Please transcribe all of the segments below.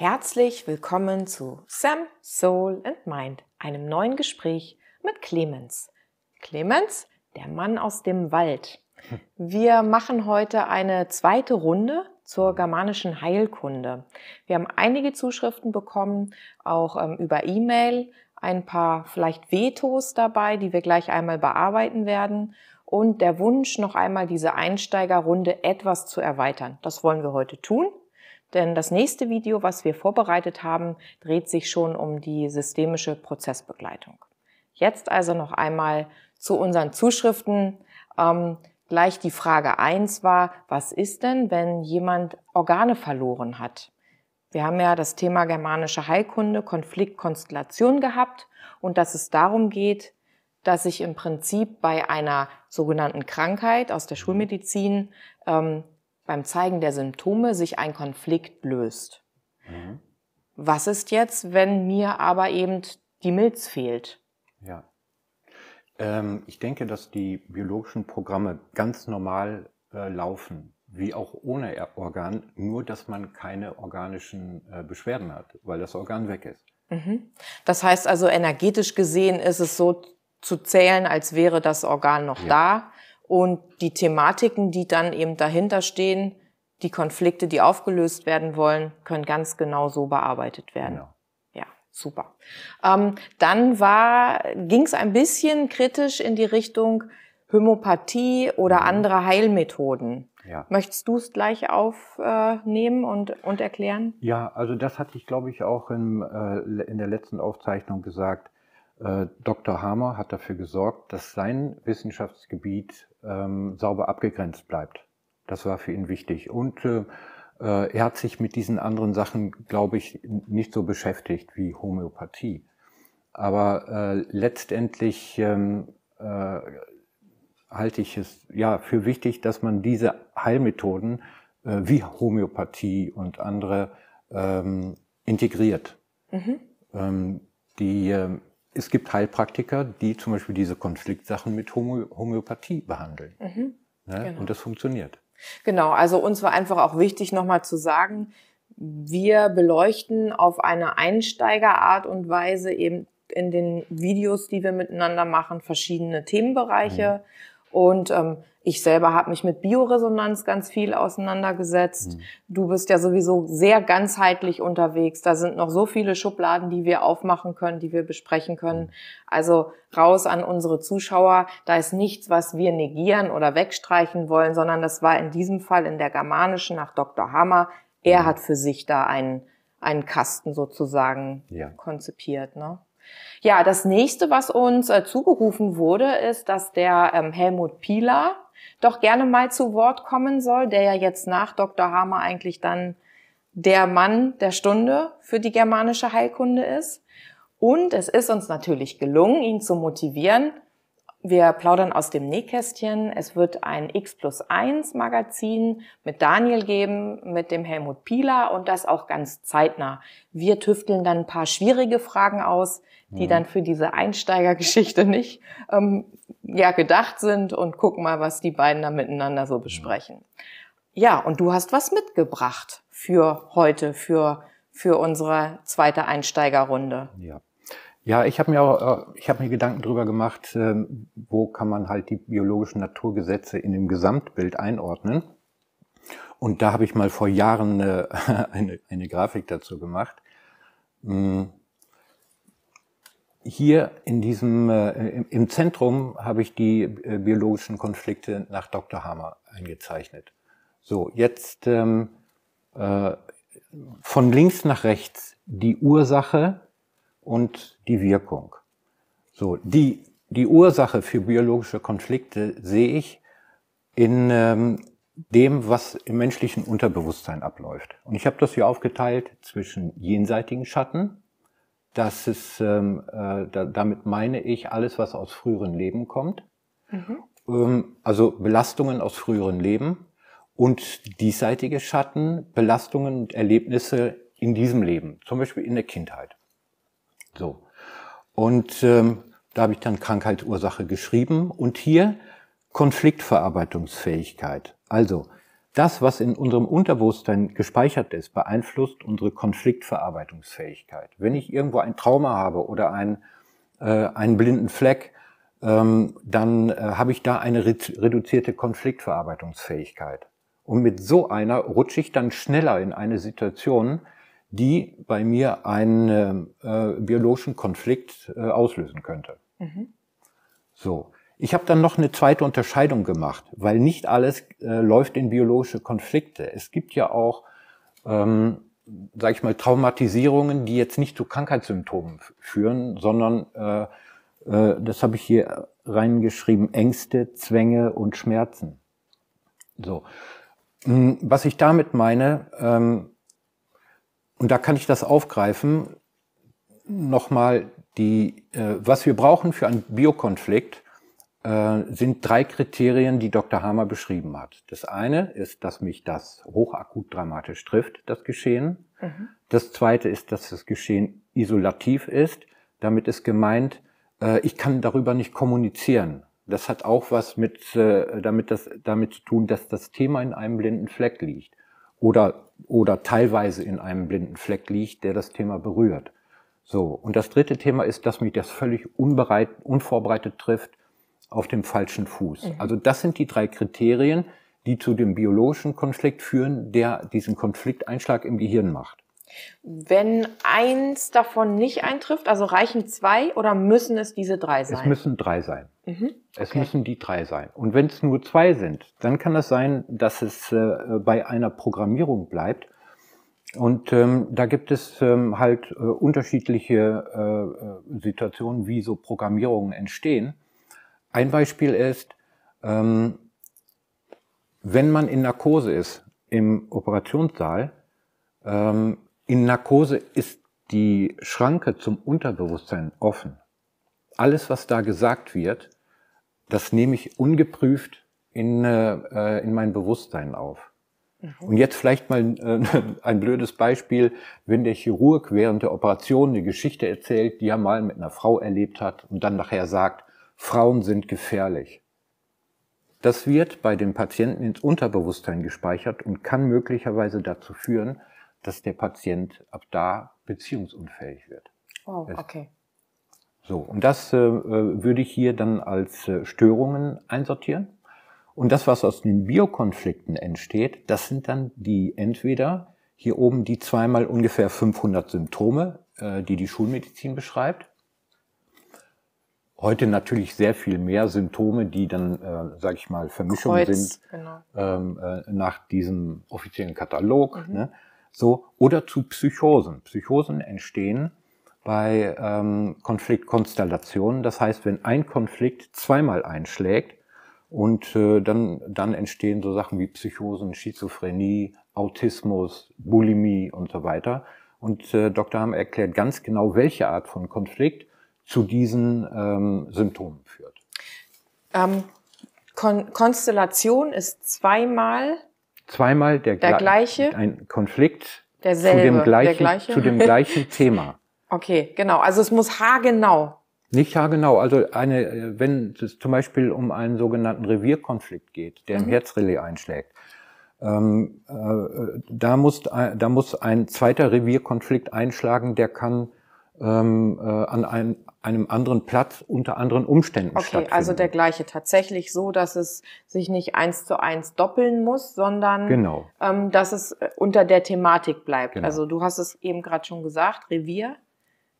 Herzlich willkommen zu Sam, Soul and Mind, einem neuen Gespräch mit Clemens. Clemens, der Mann aus dem Wald. Wir machen heute eine zweite Runde zur germanischen Heilkunde. Wir haben einige Zuschriften bekommen, auch ähm, über E-Mail, ein paar vielleicht Vetos dabei, die wir gleich einmal bearbeiten werden und der Wunsch, noch einmal diese Einsteigerrunde etwas zu erweitern. Das wollen wir heute tun denn das nächste Video, was wir vorbereitet haben, dreht sich schon um die systemische Prozessbegleitung. Jetzt also noch einmal zu unseren Zuschriften. Ähm, gleich die Frage eins war, was ist denn, wenn jemand Organe verloren hat? Wir haben ja das Thema germanische Heilkunde, Konfliktkonstellation gehabt und dass es darum geht, dass ich im Prinzip bei einer sogenannten Krankheit aus der Schulmedizin ähm, beim Zeigen der Symptome sich ein Konflikt löst. Mhm. Was ist jetzt, wenn mir aber eben die Milz fehlt? Ja. Ähm, ich denke, dass die biologischen Programme ganz normal äh, laufen, wie auch ohne Organ, nur dass man keine organischen äh, Beschwerden hat, weil das Organ weg ist. Mhm. Das heißt also, energetisch gesehen ist es so zu zählen, als wäre das Organ noch ja. da und die Thematiken, die dann eben dahinter stehen, die Konflikte, die aufgelöst werden wollen, können ganz genau so bearbeitet werden. Genau. Ja, super. Ähm, dann war, ging es ein bisschen kritisch in die Richtung Hämopathie oder mhm. andere Heilmethoden. Ja. Möchtest du es gleich aufnehmen äh, und, und erklären? Ja, also das hatte ich, glaube ich, auch im, äh, in der letzten Aufzeichnung gesagt. Äh, Dr. Hamer hat dafür gesorgt, dass sein Wissenschaftsgebiet ähm, sauber abgegrenzt bleibt. Das war für ihn wichtig. Und äh, äh er hat sich mit diesen anderen Sachen, glaube ich, nicht so beschäftigt wie Homöopathie. Aber äh, letztendlich ähm, äh, halte ich es ja für wichtig, dass man diese Heilmethoden äh, wie Homöopathie und andere ähm, integriert. Mhm. Ähm, die ähm, es gibt Heilpraktiker, die zum Beispiel diese Konfliktsachen mit Homö Homöopathie behandeln. Mhm. Ne? Genau. Und das funktioniert. Genau, also uns war einfach auch wichtig, nochmal zu sagen, wir beleuchten auf eine Einsteigerart und Weise eben in den Videos, die wir miteinander machen, verschiedene Themenbereiche. Mhm. Und ähm, ich selber habe mich mit Bioresonanz ganz viel auseinandergesetzt. Mhm. Du bist ja sowieso sehr ganzheitlich unterwegs. Da sind noch so viele Schubladen, die wir aufmachen können, die wir besprechen können. Mhm. Also raus an unsere Zuschauer. Da ist nichts, was wir negieren oder wegstreichen wollen, sondern das war in diesem Fall in der germanischen nach Dr. Hammer. Er mhm. hat für sich da einen, einen Kasten sozusagen ja. konzipiert. Ne? Ja, das nächste, was uns äh, zugerufen wurde, ist, dass der ähm, Helmut Pieler doch gerne mal zu Wort kommen soll, der ja jetzt nach Dr. Hamer eigentlich dann der Mann der Stunde für die germanische Heilkunde ist. Und es ist uns natürlich gelungen, ihn zu motivieren, wir plaudern aus dem Nähkästchen. Es wird ein X plus 1 Magazin mit Daniel geben, mit dem Helmut Pieler und das auch ganz zeitnah. Wir tüfteln dann ein paar schwierige Fragen aus, die mhm. dann für diese Einsteigergeschichte nicht ähm, ja gedacht sind und gucken mal, was die beiden da miteinander so mhm. besprechen. Ja, und du hast was mitgebracht für heute, für, für unsere zweite Einsteigerrunde. Ja. Ja, ich habe mir auch, äh, ich habe mir Gedanken darüber gemacht, ähm, wo kann man halt die biologischen Naturgesetze in dem Gesamtbild einordnen. Und da habe ich mal vor Jahren eine, eine, eine Grafik dazu gemacht. Hm. Hier in diesem, äh, im Zentrum habe ich die äh, biologischen Konflikte nach Dr. Hammer eingezeichnet. So, jetzt ähm, äh, von links nach rechts die Ursache und die Wirkung. So, die, die Ursache für biologische Konflikte sehe ich in ähm, dem, was im menschlichen Unterbewusstsein abläuft. Und ich habe das hier aufgeteilt zwischen jenseitigen Schatten, das ist, ähm, äh, da, damit meine ich alles, was aus früheren Leben kommt, mhm. ähm, also Belastungen aus früheren Leben und diesseitige Schatten, Belastungen und Erlebnisse in diesem Leben, zum Beispiel in der Kindheit. So. Und ähm, da habe ich dann Krankheitsursache geschrieben und hier Konfliktverarbeitungsfähigkeit. Also das, was in unserem Unterbewusstsein gespeichert ist, beeinflusst unsere Konfliktverarbeitungsfähigkeit. Wenn ich irgendwo ein Trauma habe oder ein, äh, einen blinden Fleck, ähm, dann äh, habe ich da eine reduzierte Konfliktverarbeitungsfähigkeit. Und mit so einer rutsche ich dann schneller in eine Situation, die bei mir einen äh, äh, biologischen Konflikt äh, auslösen könnte. Mhm. So. Ich habe dann noch eine zweite Unterscheidung gemacht, weil nicht alles äh, läuft in biologische Konflikte. Es gibt ja auch, ähm, sage ich mal, Traumatisierungen, die jetzt nicht zu Krankheitssymptomen führen, sondern, äh, äh, das habe ich hier reingeschrieben, Ängste, Zwänge und Schmerzen. So. Hm, was ich damit meine, ähm, und da kann ich das aufgreifen, nochmal die, äh, was wir brauchen für einen Biokonflikt, äh, sind drei Kriterien, die Dr. Hammer beschrieben hat. Das eine ist, dass mich das hochakut dramatisch trifft, das Geschehen. Mhm. Das zweite ist, dass das Geschehen isolativ ist. Damit ist gemeint, äh, ich kann darüber nicht kommunizieren. Das hat auch was mit, äh, damit, das, damit zu tun, dass das Thema in einem blinden Fleck liegt oder, oder teilweise in einem blinden Fleck liegt, der das Thema berührt. So, und das dritte Thema ist, dass mich das völlig unbereit, unvorbereitet trifft auf dem falschen Fuß. Mhm. Also das sind die drei Kriterien, die zu dem biologischen Konflikt führen, der diesen Konflikteinschlag im Gehirn macht. Wenn eins davon nicht eintrifft, also reichen zwei oder müssen es diese drei sein? Es müssen drei sein. Mhm. Okay. Es müssen die drei sein. Und wenn es nur zwei sind, dann kann es das sein, dass es äh, bei einer Programmierung bleibt. Und ähm, da gibt es ähm, halt äh, unterschiedliche äh, äh Situationen, wie so Programmierungen entstehen. Ein Beispiel ist, ähm, wenn man in Narkose ist im Operationssaal, ähm, in Narkose ist die Schranke zum Unterbewusstsein offen. Alles, was da gesagt wird, das nehme ich ungeprüft in, äh, in mein Bewusstsein auf. Mhm. Und jetzt vielleicht mal äh, ein blödes Beispiel, wenn der Chirurg während der Operation eine Geschichte erzählt, die er mal mit einer Frau erlebt hat und dann nachher sagt, Frauen sind gefährlich. Das wird bei dem Patienten ins Unterbewusstsein gespeichert und kann möglicherweise dazu führen, dass der Patient ab da beziehungsunfähig wird. Oh, okay. So, und das äh, äh, würde ich hier dann als äh, Störungen einsortieren. Und das, was aus den Biokonflikten entsteht, das sind dann die entweder hier oben die zweimal ungefähr 500 Symptome, äh, die die Schulmedizin beschreibt. Heute natürlich sehr viel mehr Symptome, die dann, äh, sage ich mal, Vermischungen Kreuz, sind genau. ähm, äh, nach diesem offiziellen Katalog. Mhm. Ne? so oder zu Psychosen. Psychosen entstehen bei ähm, Konfliktkonstellationen. Das heißt, wenn ein Konflikt zweimal einschlägt und äh, dann, dann entstehen so Sachen wie Psychosen, Schizophrenie, Autismus, Bulimie und so weiter. Und äh, Dr. Ham erklärt ganz genau, welche Art von Konflikt zu diesen ähm, Symptomen führt. Ähm, Kon Konstellation ist zweimal zweimal der, der gleiche, ein Konflikt derselbe, zu dem gleichen, gleiche? zu dem gleichen Thema. Okay, genau. Also es muss haargenau. Nicht haargenau. Also eine, äh, wenn es zum Beispiel um einen sogenannten Revierkonflikt geht, der mhm. im Herzrelais einschlägt, ähm, äh, da muss äh, da muss ein zweiter Revierkonflikt einschlagen, der kann ähm, äh, an ein, einem anderen Platz unter anderen Umständen okay, stattfindet. Okay, also der gleiche. Tatsächlich so, dass es sich nicht eins zu eins doppeln muss, sondern genau. ähm, dass es äh, unter der Thematik bleibt. Genau. Also du hast es eben gerade schon gesagt, Revier.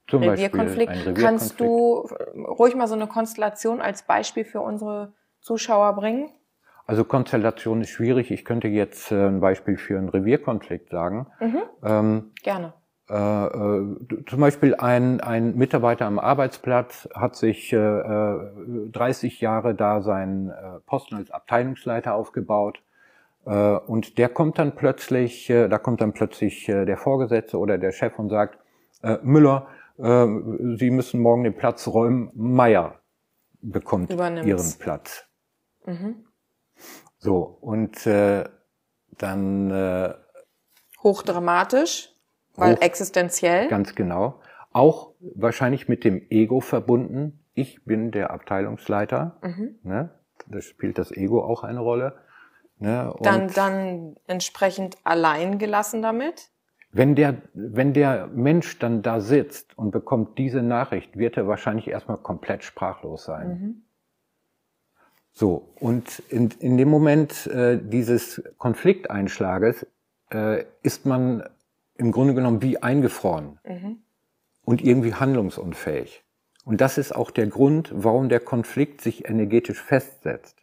Zum Revierkonflikt. Beispiel Revierkonflikt. Kannst du äh, ruhig mal so eine Konstellation als Beispiel für unsere Zuschauer bringen? Also Konstellation ist schwierig. Ich könnte jetzt äh, ein Beispiel für einen Revierkonflikt sagen. Mhm. Ähm, Gerne. Äh, äh, zum Beispiel ein, ein Mitarbeiter am Arbeitsplatz hat sich 30 äh, Jahre da seinen Posten als Abteilungsleiter aufgebaut und der kommt dann plötzlich, da kommt dann plötzlich der Vorgesetzte oder der Chef und sagt, Müller, Sie müssen morgen den Platz räumen, Meier bekommt Übernimm's. ihren Platz. Mhm. So, und äh, dann... Äh, Hochdramatisch. Weil auch, existenziell? Ganz genau. Auch wahrscheinlich mit dem Ego verbunden. Ich bin der Abteilungsleiter. Mhm. Ne? Da spielt das Ego auch eine Rolle. Ne? dann, dann entsprechend allein gelassen damit? Wenn der, wenn der Mensch dann da sitzt und bekommt diese Nachricht, wird er wahrscheinlich erstmal komplett sprachlos sein. Mhm. So, und in, in dem Moment äh, dieses Konflikteinschlages äh, ist man im Grunde genommen wie eingefroren mhm. und irgendwie handlungsunfähig. Und das ist auch der Grund, warum der Konflikt sich energetisch festsetzt.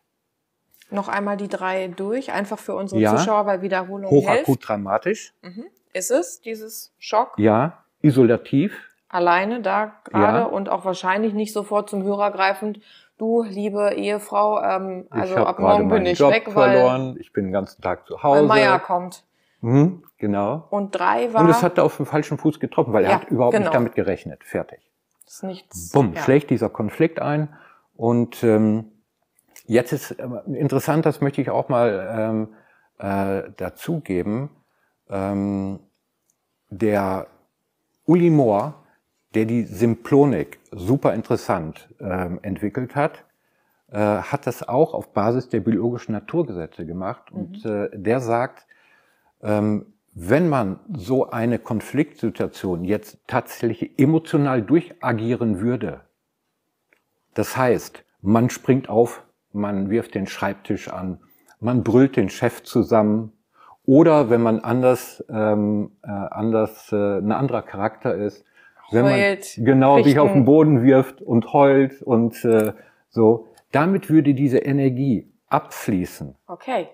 Noch einmal die drei durch, einfach für unsere ja, Zuschauer bei Wiederholung. Hochakut hilft. dramatisch. Mhm. Ist es, dieses Schock? Ja, isolativ. Alleine da gerade ja. und auch wahrscheinlich nicht sofort zum Hörer greifend. Du, liebe Ehefrau, ähm, also ab morgen bin ich Job weg, verloren. weil ich bin den ganzen Tag zu Hause. Weil Meier kommt. Mhm. Genau. Und drei war. Und es hat er auf dem falschen Fuß getroffen, weil er ja, hat überhaupt genau. nicht damit gerechnet. Fertig. Das ist nichts. Bumm, ja. schlägt dieser Konflikt ein. Und ähm, jetzt ist äh, interessant, das möchte ich auch mal ähm, äh, dazugeben. Ähm, der Uli Mohr, der die Symplonik super interessant ähm, entwickelt hat, äh, hat das auch auf Basis der biologischen Naturgesetze gemacht. Mhm. Und äh, der sagt, ähm, wenn man so eine Konfliktsituation jetzt tatsächlich emotional durchagieren würde, das heißt, man springt auf, man wirft den Schreibtisch an, man brüllt den Chef zusammen oder wenn man anders, ähm, äh, anders äh, ein anderer Charakter ist, wenn heult, man genau richten. sich auf den Boden wirft und heult und äh, so, damit würde diese Energie abfließen. Okay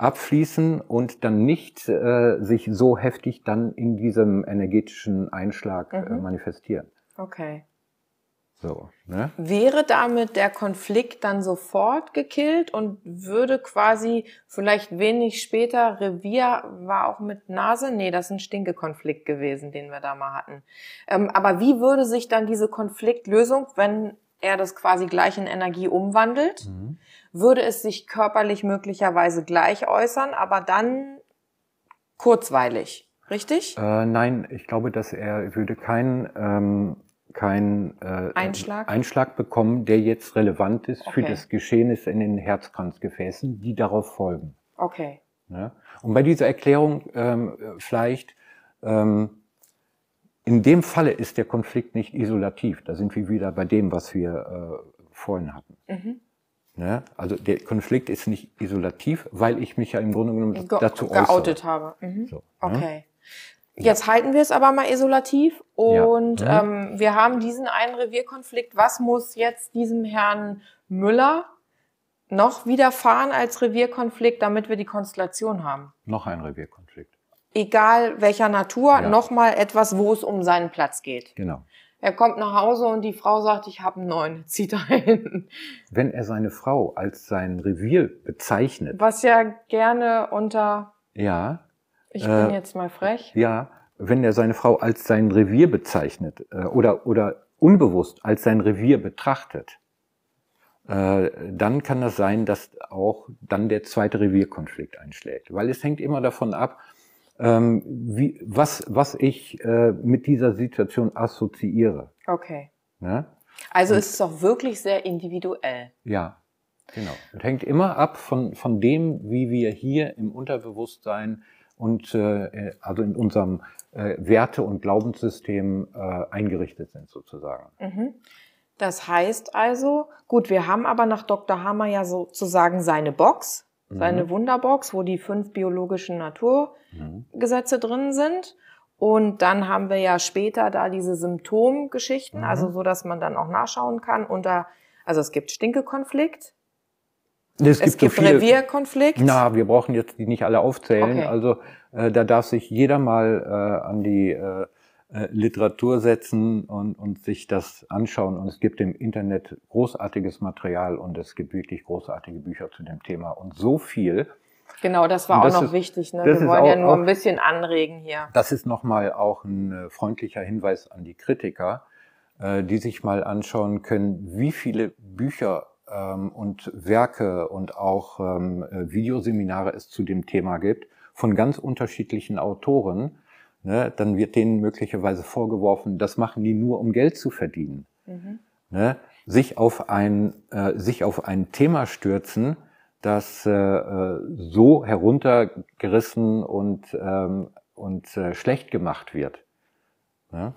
abfließen und dann nicht äh, sich so heftig dann in diesem energetischen Einschlag äh, mhm. äh, manifestieren. Okay. So, ne? Wäre damit der Konflikt dann sofort gekillt und würde quasi vielleicht wenig später, Revier war auch mit Nase, nee, das ist ein Stinkekonflikt gewesen, den wir da mal hatten. Ähm, aber wie würde sich dann diese Konfliktlösung, wenn er das quasi gleich in Energie umwandelt, mhm würde es sich körperlich möglicherweise gleich äußern, aber dann kurzweilig, richtig? Äh, nein, ich glaube, dass er würde keinen ähm, kein, äh, Einschlag? Einschlag bekommen, der jetzt relevant ist okay. für das Geschehnis in den Herzkranzgefäßen, die darauf folgen. Okay. Ja? Und bei dieser Erklärung ähm, vielleicht, ähm, in dem Falle ist der Konflikt nicht isolativ. Da sind wir wieder bei dem, was wir äh, vorhin hatten. Mhm. Ne? Also der Konflikt ist nicht isolativ, weil ich mich ja im Grunde genommen Ge dazu geoutet äußere. habe. Mhm. So, ne? okay. Ne? Jetzt ja. halten wir es aber mal isolativ und ja. mhm. ähm, wir haben diesen einen Revierkonflikt. Was muss jetzt diesem Herrn Müller noch widerfahren als Revierkonflikt, damit wir die Konstellation haben? Noch ein Revierkonflikt. Egal welcher Natur, ja. nochmal etwas, wo es um seinen Platz geht. Genau. Er kommt nach Hause und die Frau sagt, ich habe einen neuen, zieht ein. Wenn er seine Frau als sein Revier bezeichnet. Was ja gerne unter. Ja. Ich äh, bin jetzt mal frech. Ja, wenn er seine Frau als sein Revier bezeichnet äh, oder, oder unbewusst als sein Revier betrachtet, äh, dann kann das sein, dass auch dann der zweite Revierkonflikt einschlägt. Weil es hängt immer davon ab, ähm, wie, was, was ich äh, mit dieser Situation assoziiere. Okay. Ne? Also Und, ist es auch wirklich sehr individuell. Ja, genau. Es hängt immer ab von, von dem, wie wir hier im Unterbewusstsein und äh, äh, also in unserem äh, Werte- und Glaubenssystem äh, eingerichtet sind sozusagen. Mhm. Das heißt also, gut, wir haben aber nach Dr. Hammer ja sozusagen seine Box, seine mhm. Wunderbox, wo die fünf biologischen mhm. Naturgesetze mhm. drin sind. Und dann haben wir ja später da diese Symptomgeschichten, also mhm. also so, dass man dann auch nachschauen kann. Und da, also es gibt Stinkekonflikt. Es, es gibt, so Revierkonflikt. Na, wir brauchen jetzt die nicht alle aufzählen. Okay. Also äh, da darf sich jeder mal äh, an die äh, äh, Literatur setzen und, und sich das anschauen. Und es gibt im Internet großartiges Material und es gibt wirklich großartige Bücher zu dem Thema und so viel. Genau, das war das auch noch ist, wichtig. Ne? Wir wollen auch, ja nur ein bisschen anregen hier. Das ist nochmal auch ein äh, freundlicher Hinweis an die Kritiker, äh, die sich mal anschauen können, wie viele Bücher ähm, und Werke und auch ähm, äh, Videoseminare es zu dem Thema gibt von ganz unterschiedlichen Autoren ne, dann wird denen möglicherweise vorgeworfen, das machen die nur, um Geld zu verdienen. Mhm. Ne, sich, auf ein, äh, sich auf ein Thema stürzen, das äh, äh so heruntergerissen und, ähm, und äh, schlecht gemacht wird. Ne?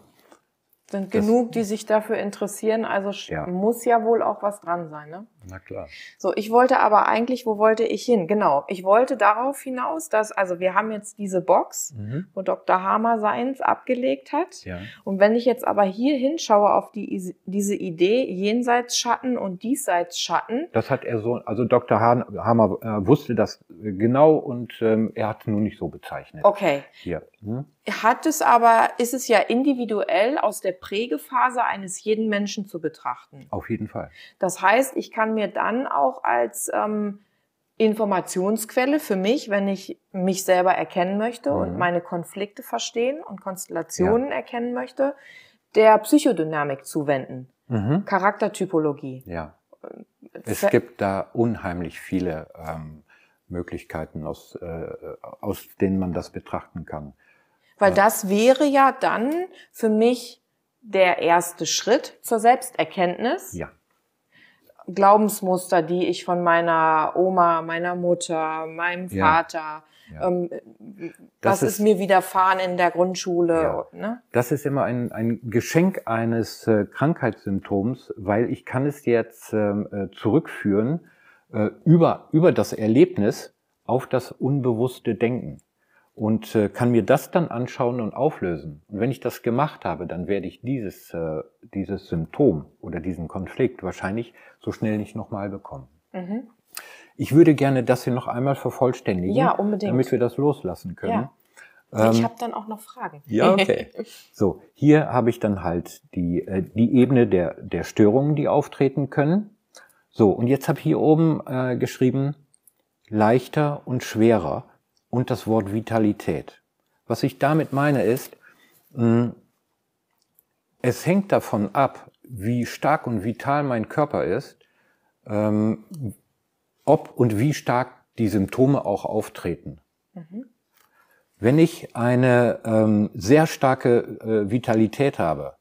sind genug, die sich dafür interessieren. Also ja. muss ja wohl auch was dran sein, ne? Na klar. So, ich wollte aber eigentlich, wo wollte ich hin? Genau, ich wollte darauf hinaus, dass, also wir haben jetzt diese Box, mhm. wo Dr. Hamer Seins abgelegt hat. Ja. Und wenn ich jetzt aber hier hinschaue auf die, diese Idee, jenseits Schatten und diesseits Schatten. Das hat er so, also Dr. Hamer äh, wusste das äh, genau und ähm, er hat es nur nicht so bezeichnet. Okay. Hier. Mhm hat es aber, ist es ja individuell aus der Prägephase eines jeden Menschen zu betrachten. Auf jeden Fall. Das heißt, ich kann mir dann auch als ähm, Informationsquelle für mich, wenn ich mich selber erkennen möchte mhm. und meine Konflikte verstehen und Konstellationen ja. erkennen möchte, der Psychodynamik zuwenden. Mhm. Charaktertypologie. Ja. Äh, es gibt da unheimlich viele ähm, Möglichkeiten, aus, äh, aus denen man das betrachten kann. Weil ja. das wäre ja dann für mich der erste Schritt zur Selbsterkenntnis. Ja. Glaubensmuster, die ich von meiner Oma, meiner Mutter, meinem Vater, ja. Ähm, was ist, ist, mir widerfahren in der Grundschule? Ja. Ne? Das ist immer ein, ein Geschenk eines äh, Krankheitssymptoms, weil ich kann es jetzt ähm, äh, zurückführen äh, über, über das Erlebnis auf das unbewusste Denken und äh, kann mir das dann anschauen und auflösen. Und wenn ich das gemacht habe, dann werde ich dieses, äh, dieses Symptom oder diesen Konflikt wahrscheinlich so schnell nicht nochmal bekommen. Mhm. Ich würde gerne das hier noch einmal vervollständigen, ja, unbedingt. damit wir das loslassen können. Ja. Ähm, ich ähm, habe dann auch noch Fragen. Ja, okay. so, hier habe ich dann halt die, äh, die Ebene der, der Störungen, die auftreten können. So, und jetzt habe ich hier oben äh, geschrieben, leichter und schwerer und das Wort Vitalität. Was ich damit meine ist, hm, es hängt davon ab, wie stark und vital mein Körper ist, ähm, ob und wie stark die Symptome auch auftreten. Mhm. Wenn ich eine ähm, sehr starke äh, Vitalität habe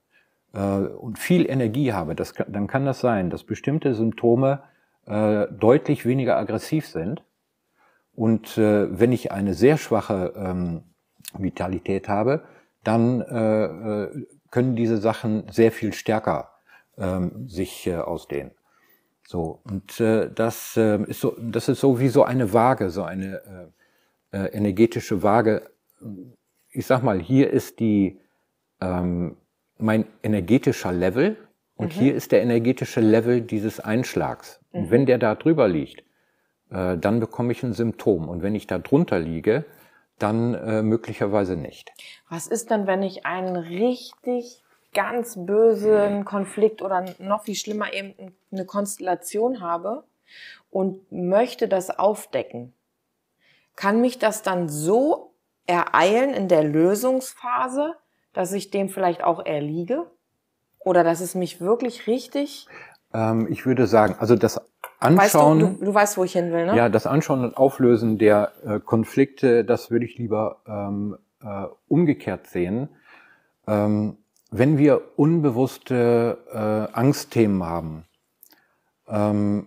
äh, und viel Energie habe, das, dann kann das sein, dass bestimmte Symptome äh, deutlich weniger aggressiv sind. Und äh, wenn ich eine sehr schwache ähm, Vitalität habe, dann äh, äh, können diese Sachen sehr viel stärker ähm, sich äh, ausdehnen. So, und äh, das, äh, ist so, das ist so wie so eine Waage, so eine äh, äh, energetische Waage. Ich sag mal, hier ist die, ähm, mein energetischer Level und mhm. hier ist der energetische Level dieses Einschlags. Mhm. Und wenn mhm. der da drüber liegt, äh, dann bekomme ich ein Symptom. Und wenn ich da drunter liege, dann äh, möglicherweise nicht. Was ist denn, wenn ich einen richtig ganz bösen Konflikt oder noch viel schlimmer eben eine Konstellation habe und möchte das aufdecken? Kann mich das dann so ereilen in der Lösungsphase, dass ich dem vielleicht auch erliege? Oder dass es mich wirklich richtig ähm, ich würde sagen, also das Anschauen, weißt du, du, du, weißt, wo ich hin will, ne? Ja, das Anschauen und Auflösen der äh, Konflikte, das würde ich lieber ähm, äh, umgekehrt sehen. Ähm, wenn wir unbewusste äh, Angstthemen haben, ähm,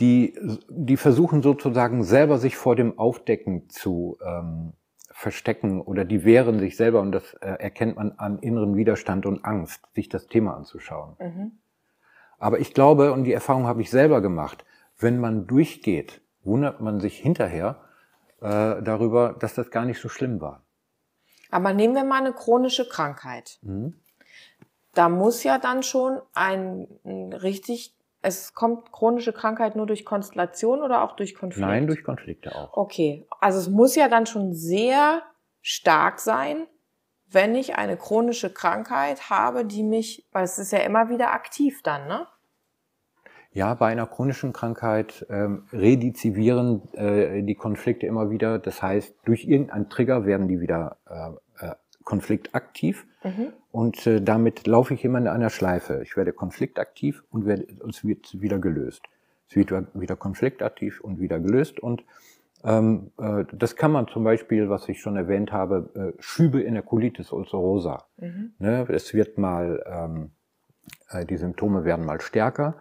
die, die versuchen sozusagen selber sich vor dem Aufdecken zu ähm, verstecken oder die wehren sich selber und das äh, erkennt man an inneren Widerstand und Angst, sich das Thema anzuschauen. Mhm. Aber ich glaube, und die Erfahrung habe ich selber gemacht, wenn man durchgeht, wundert man sich hinterher äh, darüber, dass das gar nicht so schlimm war. Aber nehmen wir mal eine chronische Krankheit. Mhm. Da muss ja dann schon ein, ein richtig es kommt chronische Krankheit nur durch Konstellation oder auch durch Konflikte? Nein, durch Konflikte auch. Okay, also es muss ja dann schon sehr stark sein, wenn ich eine chronische Krankheit habe, die mich, weil es ist ja immer wieder aktiv dann, ne? Ja, bei einer chronischen Krankheit ähm, redizivieren äh, die Konflikte immer wieder. Das heißt, durch irgendeinen Trigger werden die wieder äh, äh, konfliktaktiv. Mhm. Und äh, damit laufe ich immer in einer Schleife. Ich werde konfliktaktiv und werde, und es wird wieder gelöst. Es wird wieder konfliktaktiv und wieder gelöst. Und ähm, äh, das kann man zum Beispiel, was ich schon erwähnt habe, äh, Schübe in der Colitis ulcerosa. Mhm. Ne, es wird mal, ähm, äh, die Symptome werden mal stärker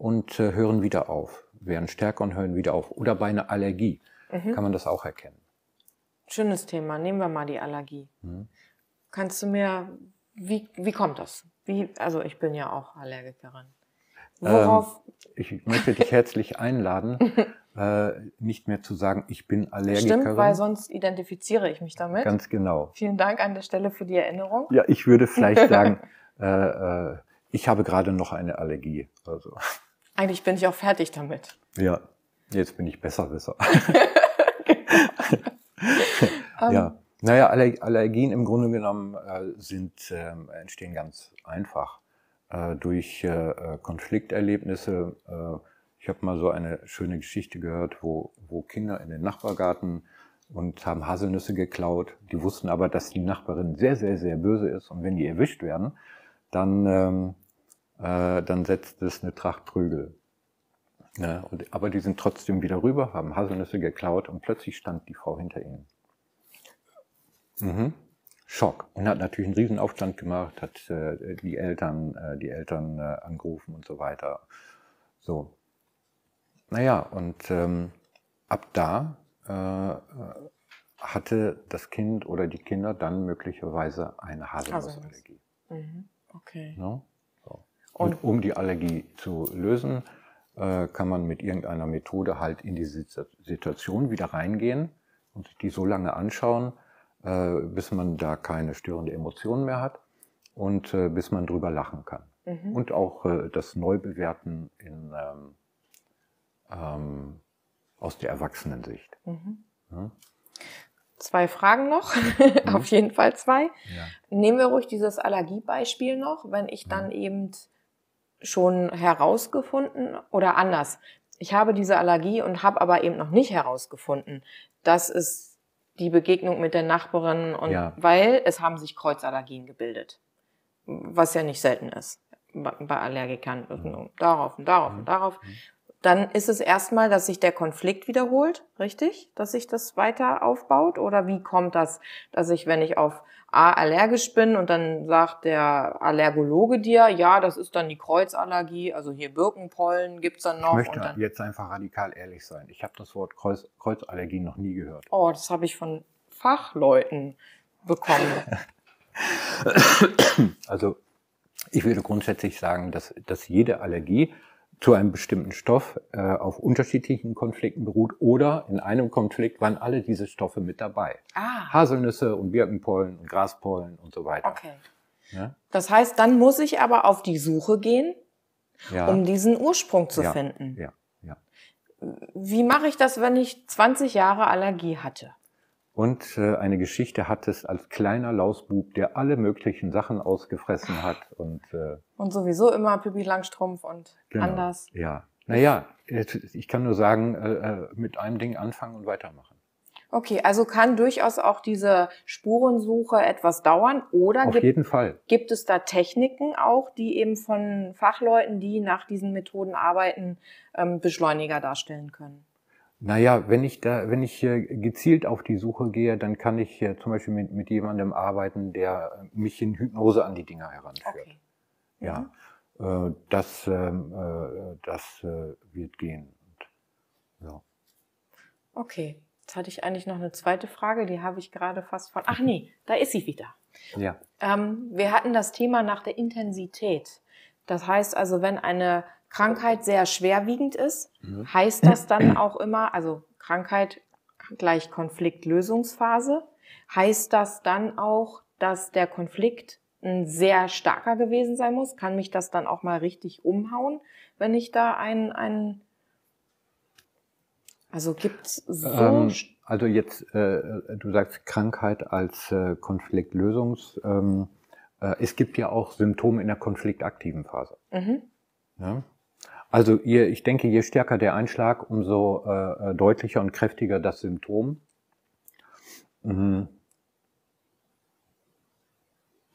und äh, hören wieder auf, werden stärker und hören wieder auf. Oder bei einer Allergie mhm. kann man das auch erkennen. Schönes Thema. Nehmen wir mal die Allergie. Mhm. Kannst du mir, wie, wie kommt das? Wie, also ich bin ja auch Allergikerin. Ähm, Worauf? Ähm, ich möchte dich herzlich einladen, äh, nicht mehr zu sagen, ich bin Allergikerin. Stimmt, weil sonst identifiziere ich mich damit. Ganz genau. Vielen Dank an der Stelle für die Erinnerung. Ja, ich würde vielleicht sagen, äh, äh, ich habe gerade noch eine Allergie. Also eigentlich bin ich auch fertig damit. Ja, jetzt bin ich Besserwisser. genau. ja. Ähm. Naja, Allergien im Grunde genommen äh, sind, äh, entstehen ganz einfach äh, durch äh, äh, Konflikterlebnisse. Äh, ich habe mal so eine schöne Geschichte gehört, wo, wo Kinder in den Nachbargarten und haben Haselnüsse geklaut. Die wussten aber, dass die Nachbarin sehr, sehr, sehr böse ist und wenn die erwischt werden, dann ähm, äh, dann setzt es eine Tracht Prügel. Ja, und, aber die sind trotzdem wieder rüber, haben Haselnüsse geklaut und plötzlich stand die Frau hinter ihnen. Mhm. Schock und hat natürlich einen Riesenaufstand gemacht, hat äh, die Eltern, äh, die Eltern äh, angerufen und so weiter. So, naja und ähm, ab da äh, äh, hatte das Kind oder die Kinder dann möglicherweise eine Haselnussallergie. Mhm. Okay. No? Ne? Und, um die Allergie zu lösen, äh, kann man mit irgendeiner Methode halt in die Situation wieder reingehen und sich die so lange anschauen, äh, bis man da keine störende Emotion mehr hat und äh, bis man drüber lachen kann. Mhm. Und auch das Neubewerten in, ähm, ähm, aus der Erwachsenensicht. Mhm. Ja? zwei Fragen noch, mhm. auf jeden Fall zwei. Ja. Nehmen wir ruhig dieses Allergiebeispiel noch, wenn ich dann eben schon herausgefunden oder anders. Ich habe diese Allergie und habe aber eben noch nicht herausgefunden, dass es die Begegnung mit der Nachbarin und ja. weil es haben sich Kreuzallergien gebildet, was ja nicht selten ist bei Allergikern. Mhm. Darauf und darauf mhm. und darauf. Mhm dann ist es erstmal, dass sich der Konflikt wiederholt, richtig? Dass sich das weiter aufbaut? Oder wie kommt das, dass ich, wenn ich auf A allergisch bin und dann sagt der Allergologe dir, ja, das ist dann die Kreuzallergie, also hier Birkenpollen gibt's dann noch. Ich möchte dann, jetzt einfach radikal ehrlich sein. Ich habe das Wort Kreuz, Kreuzallergie noch nie gehört. Oh, das habe ich von Fachleuten bekommen. also ich würde grundsätzlich sagen, dass, dass jede Allergie zu einem bestimmten Stoff äh, auf unterschiedlichen Konflikten beruht oder in einem Konflikt waren alle diese Stoffe mit dabei. Ah. Haselnüsse und Birkenpollen und Graspollen und so weiter. Okay. Ja? Das heißt, dann muss ich aber auf die Suche gehen, ja. um diesen Ursprung zu ja. finden. Ja. Ja. Wie mache ich das, wenn ich 20 Jahre Allergie hatte? Und äh, eine Geschichte hattest als kleiner Lausbub, der alle möglichen Sachen ausgefressen hat. Und, äh, und sowieso immer Pippi Langstrumpf und genau, anders. Ja, naja, ich kann nur sagen, äh, äh, mit einem Ding anfangen und weitermachen. Okay, also kann durchaus auch diese Spurensuche etwas dauern oder Auf gibt, jeden Fall. gibt es da Techniken auch, die eben von Fachleuten, die nach diesen Methoden arbeiten, ähm, Beschleuniger darstellen können? Naja, wenn ich da, wenn ich gezielt auf die Suche gehe, dann kann ich zum Beispiel mit, mit jemandem arbeiten, der mich in Hypnose an die Dinger heranführt. Okay. Ja, mhm. Äh, das, ähm, äh, das äh, wird gehen. Ja. Okay, jetzt hatte ich eigentlich noch eine zweite Frage, die habe ich gerade fast von. Ach nee, da ist sie wieder. Ja. Ähm, wir hatten das Thema nach der Intensität. Das heißt also, wenn eine Krankheit sehr schwerwiegend ist, mhm. heißt das dann auch immer, also Krankheit gleich Konfliktlösungsphase, heißt das dann auch, dass der Konflikt ein sehr starker gewesen sein muss? Kann mich das dann auch mal richtig umhauen, wenn ich da einen, einen also gibt's so. Ähm, also jetzt, äh, äh, du sagst Krankheit als äh, Konfliktlösungs. Ähm, äh, es gibt ja auch Symptome in der konfliktaktiven Phase. Mhm. Ja? Also je, ich denke, je stärker der Einschlag, umso äh, äh, deutlicher und kräftiger das Symptom. Mhm.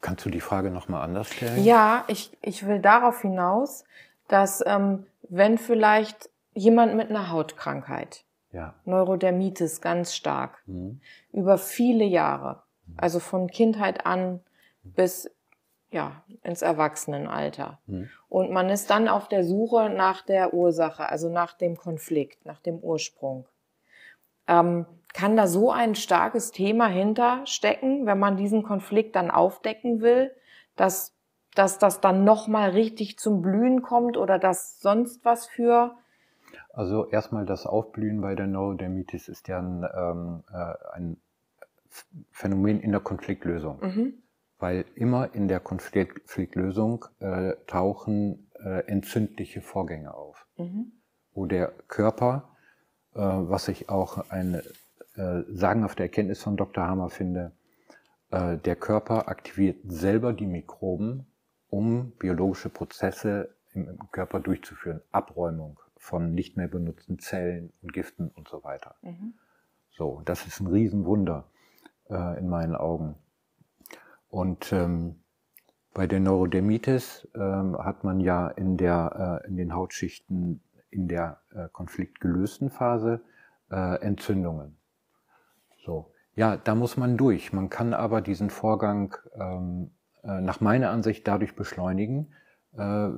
Kannst du die Frage nochmal anders stellen? Ja, ich, ich will darauf hinaus, dass ähm, wenn vielleicht jemand mit einer Hautkrankheit, ja. Neurodermitis ganz stark, mhm. über viele Jahre, also von Kindheit an bis ja, ins Erwachsenenalter. Hm. Und man ist dann auf der Suche nach der Ursache, also nach dem Konflikt, nach dem Ursprung. Ähm, kann da so ein starkes Thema hinterstecken, wenn man diesen Konflikt dann aufdecken will, dass, dass das dann nochmal richtig zum Blühen kommt oder dass sonst was für also erstmal das Aufblühen bei der Neurodermitis ist ja ein, ähm, äh, ein Phänomen in der Konfliktlösung. Mhm weil immer in der Konfliktlösung äh, tauchen äh, entzündliche Vorgänge auf, mhm. wo der Körper, äh, was ich auch eine äh, sagenhafte Erkenntnis von Dr. Hammer finde, äh, der Körper aktiviert selber die Mikroben, um biologische Prozesse im Körper durchzuführen, Abräumung von nicht mehr benutzten Zellen und Giften und so weiter. Mhm. So, das ist ein Riesenwunder äh, in meinen Augen. Und ähm, bei der Neurodermitis ähm, hat man ja in, der, äh, in den Hautschichten in der äh, konfliktgelösten Phase äh, Entzündungen. So. Ja, da muss man durch. Man kann aber diesen Vorgang ähm, äh, nach meiner Ansicht dadurch beschleunigen, äh,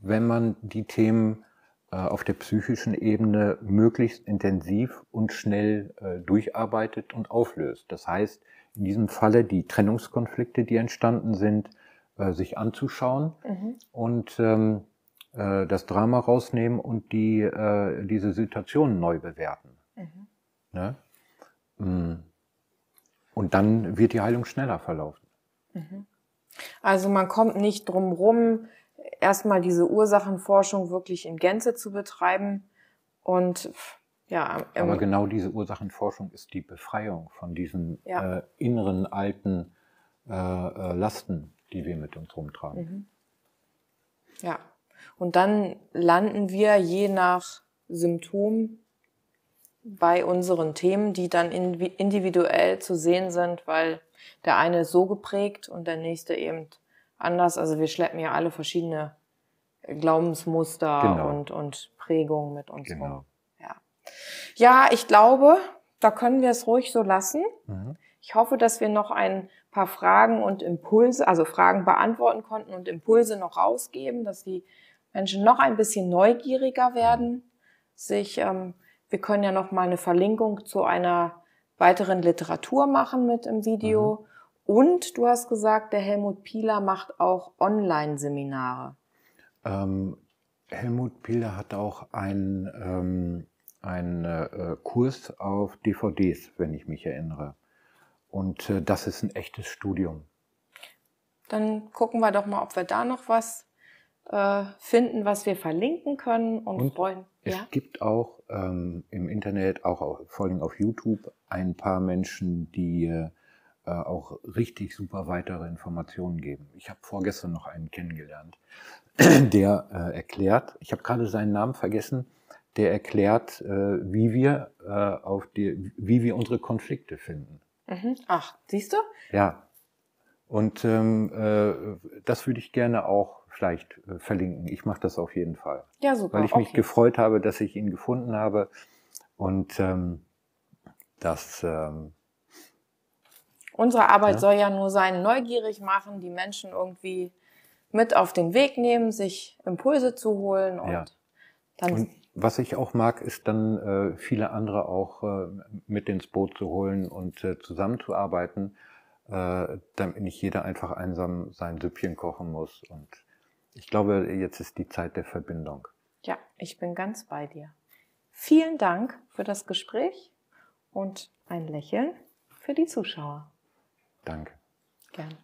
wenn man die Themen äh, auf der psychischen Ebene möglichst intensiv und schnell durcharbeitet und auflöst. Das heißt, in diesem Falle die Trennungskonflikte, die entstanden sind, äh, sich anzuschauen mhm. und ähm, äh, das Drama rausnehmen und die, äh, diese Situation neu bewerten. Mhm. Ne? Mm. Und dann wird die Heilung schneller verlaufen. Mhm. Also man kommt nicht drum rum, erstmal diese Ursachenforschung wirklich in Gänze zu betreiben und ja, ähm, aber genau diese Ursachenforschung ist die Befreiung von diesen ja. äh, inneren alten äh, äh, Lasten, die wir mit uns rumtragen. Mhm. Ja. Und dann landen wir je nach Symptom bei unseren Themen, die dann individuell zu sehen sind, weil der eine ist so geprägt und der nächste eben anders. Also wir schleppen ja alle verschiedene Glaubensmuster genau. und, und Prägungen mit uns genau. rum. Ja, ich glaube, da können wir es ruhig so lassen. Mhm. Ich hoffe, dass wir noch ein paar Fragen und Impulse, also Fragen beantworten konnten und Impulse noch rausgeben, dass die Menschen noch ein bisschen neugieriger werden, sich, ähm, wir können ja noch mal eine Verlinkung zu einer weiteren Literatur machen mit im Video. Mhm. Und du hast gesagt, der Helmut Pieler macht auch Online-Seminare. Ähm, Helmut Pieler hat auch ein ähm einen äh, äh, Kurs auf DVDs, wenn ich mich erinnere. Und äh, das ist ein echtes Studium. Dann gucken wir doch mal, ob wir da noch was äh, finden, was wir verlinken können und, und freuen. Es ja? gibt auch ähm, im Internet, auch auf, vor allem auf YouTube, ein paar Menschen, die äh, äh, auch richtig super weitere Informationen geben. Ich habe vorgestern noch einen kennengelernt, der äh, erklärt, ich habe gerade seinen Namen vergessen, der erklärt, äh, wie wir äh, auf die, wie wir unsere Konflikte finden. Mhm. Ach, siehst du? Ja. Und ähm, äh, das würde ich gerne auch vielleicht äh, verlinken. Ich mache das auf jeden Fall. Ja, super. Weil ich okay. mich gefreut habe, dass ich ihn gefunden habe. Und ähm, das. Ähm, Unsere Arbeit ja? soll ja nur sein, neugierig machen, die Menschen irgendwie mit auf den Weg nehmen, sich Impulse zu holen und ja. dann. Und was ich auch mag, ist dann äh, viele andere auch äh, mit ins Boot zu holen und äh, zusammenzuarbeiten, äh, damit nicht jeder einfach einsam sein Süppchen kochen muss. Und ich glaube, jetzt ist die Zeit der Verbindung. Ja, ich bin ganz bei dir. Vielen Dank für das Gespräch und ein Lächeln für die Zuschauer. Danke. Gerne.